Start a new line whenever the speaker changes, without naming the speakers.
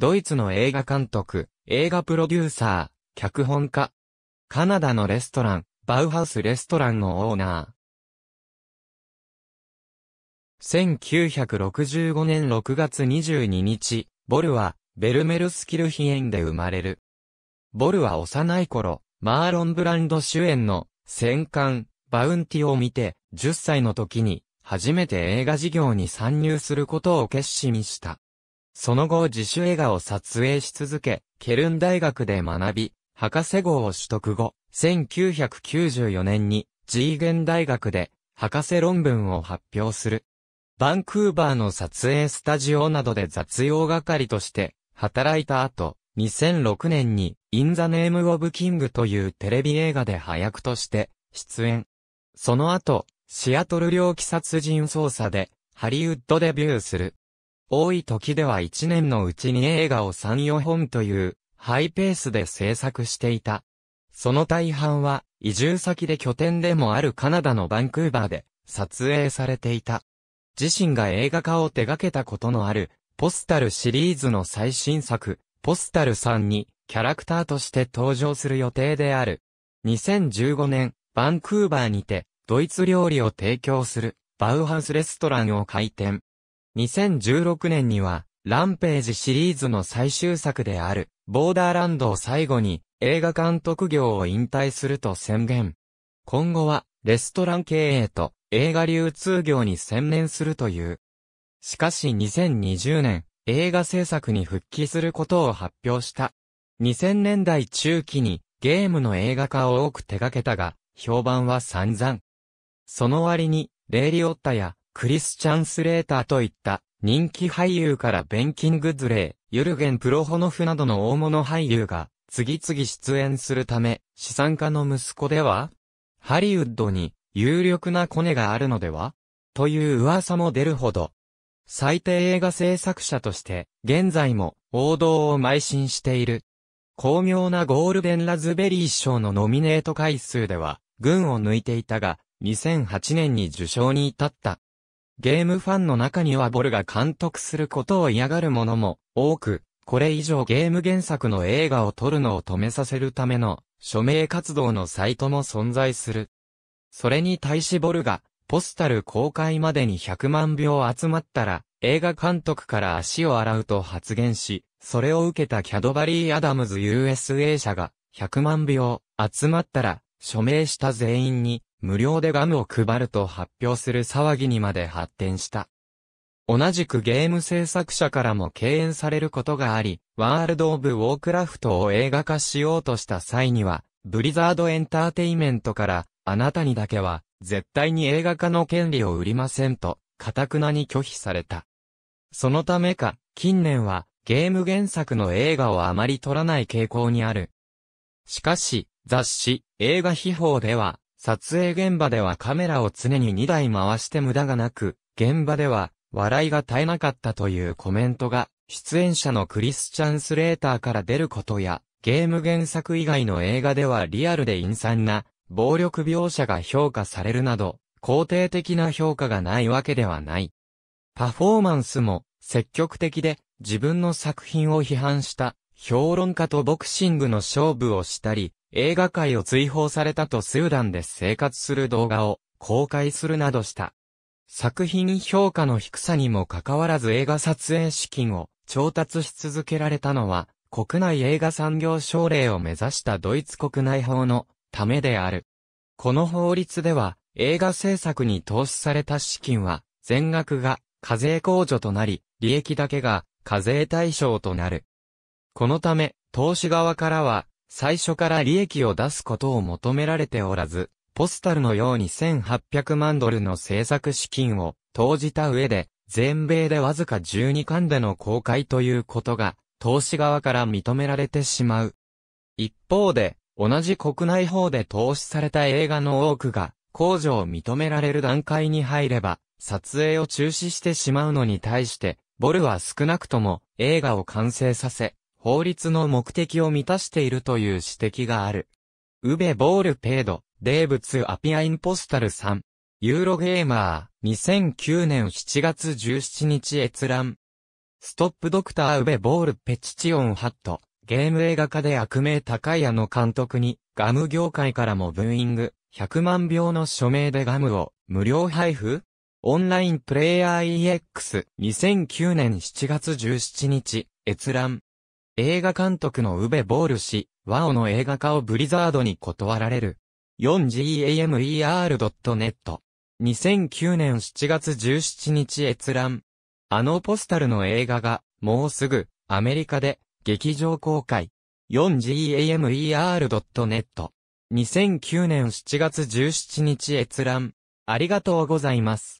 ドイツの映画監督、映画プロデューサー、脚本家。カナダのレストラン、バウハウスレストランのオーナー。1965年6月22日、ボルは、ベルメルスキルヒエンで生まれる。ボルは幼い頃、マーロン・ブランド主演の、戦艦、バウンティを見て、10歳の時に、初めて映画事業に参入することを決心した。その後自主映画を撮影し続け、ケルン大学で学び、博士号を取得後、1994年に、ジーゲン大学で、博士論文を発表する。バンクーバーの撮影スタジオなどで雑用係として、働いた後、2006年に、In the Name of King というテレビ映画で早くとして、出演。その後、シアトル猟奇殺人捜査で、ハリウッドデビューする。多い時では1年のうちに映画を3、4本という、ハイペースで制作していた。その大半は、移住先で拠点でもあるカナダのバンクーバーで、撮影されていた。自身が映画化を手掛けたことのある、ポスタルシリーズの最新作、ポスタルさんに、キャラクターとして登場する予定である。2015年、バンクーバーにて、ドイツ料理を提供する、バウハウスレストランを開店。2016年には、ランページシリーズの最終作である、ボーダーランドを最後に、映画監督業を引退すると宣言。今後は、レストラン経営と映画流通業に専念するという。しかし2020年、映画制作に復帰することを発表した。2000年代中期にゲームの映画化を多く手掛けたが、評判は散々。その割に、レイリオッタやクリスチャン・スレーターといった人気俳優からベン・キングズレー、ユルゲン・プロホノフなどの大物俳優が次々出演するため、資産家の息子ではハリウッドに有力なコネがあるのではという噂も出るほど。最低映画制作者として、現在も王道を邁進している。巧妙なゴールデンラズベリー賞のノミネート回数では、群を抜いていたが、2008年に受賞に至った。ゲームファンの中にはボルが監督することを嫌がる者も多く、これ以上ゲーム原作の映画を撮るのを止めさせるための署名活動のサイトも存在する。それに対しボルが、ポスタル公開までに100万票集まったら、映画監督から足を洗うと発言し、それを受けたキャドバリー・アダムズ USA 社が、100万票集まったら、署名した全員に、無料でガムを配ると発表する騒ぎにまで発展した。同じくゲーム制作者からも敬遠されることがあり、ワールド・オブ・ウォークラフトを映画化しようとした際には、ブリザード・エンターテイメントから、あなたにだけは、絶対に映画化の権利を売りませんと、かたくなに拒否された。そのためか、近年は、ゲーム原作の映画をあまり撮らない傾向にある。しかし、雑誌、映画秘宝では、撮影現場ではカメラを常に2台回して無駄がなく、現場では笑いが絶えなかったというコメントが、出演者のクリスチャン・スレーターから出ることや、ゲーム原作以外の映画ではリアルで陰惨な暴力描写が評価されるなど、肯定的な評価がないわけではない。パフォーマンスも積極的で自分の作品を批判した評論家とボクシングの勝負をしたり、映画界を追放されたとスーダンで生活する動画を公開するなどした。作品評価の低さにもかかわらず映画撮影資金を調達し続けられたのは、国内映画産業省令を目指したドイツ国内法のためである。この法律では、映画制作に投資された資金は、全額が課税控除となり、利益だけが課税対象となる。このため、投資側からは、最初から利益を出すことを求められておらず、ポスタルのように1800万ドルの制作資金を投じた上で、全米でわずか12巻での公開ということが、投資側から認められてしまう。一方で、同じ国内法で投資された映画の多くが、控除を認められる段階に入れば、撮影を中止してしまうのに対して、ボルは少なくとも映画を完成させ、法律の目的を満たしているという指摘がある。ウベ・ボール・ペイド、デーブツ・アピア・インポスタルさん。ユーロゲーマー、2009年7月17日閲覧。ストップドクター・ウベ・ボール・ペチチオン・ハット。ゲーム映画化で悪名高いあの監督に、ガム業界からもブーイング、100万票の署名でガムを無料配布オンラインプレイヤー EX2009 年7月17日、閲覧。映画監督の宇部ボール氏、ワオの映画化をブリザードに断られる。4gamer.net 2009年7月17日閲覧。あのポスタルの映画が、もうすぐ、アメリカで、劇場公開。4gamer.net 2009年7月17日閲覧。ありがとうございます。